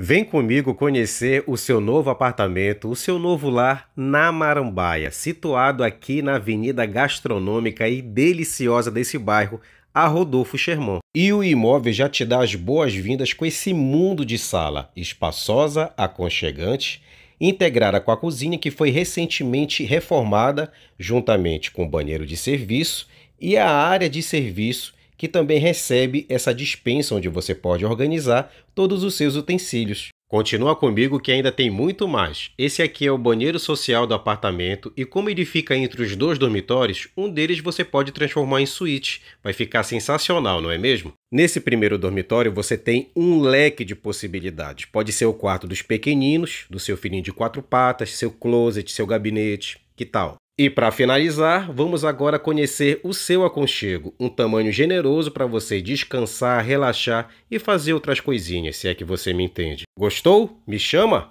Vem comigo conhecer o seu novo apartamento, o seu novo lar na Marambaia, situado aqui na avenida gastronômica e deliciosa desse bairro, a Rodolfo Sherman. E o imóvel já te dá as boas-vindas com esse mundo de sala, espaçosa, aconchegante, integrada com a cozinha que foi recentemente reformada, juntamente com o banheiro de serviço e a área de serviço que também recebe essa dispensa onde você pode organizar todos os seus utensílios. Continua comigo que ainda tem muito mais. Esse aqui é o banheiro social do apartamento e como ele fica entre os dois dormitórios, um deles você pode transformar em suíte. Vai ficar sensacional, não é mesmo? Nesse primeiro dormitório você tem um leque de possibilidades. Pode ser o quarto dos pequeninos, do seu filhinho de quatro patas, seu closet, seu gabinete, que tal? E para finalizar, vamos agora conhecer o seu aconchego, um tamanho generoso para você descansar, relaxar e fazer outras coisinhas, se é que você me entende. Gostou? Me chama!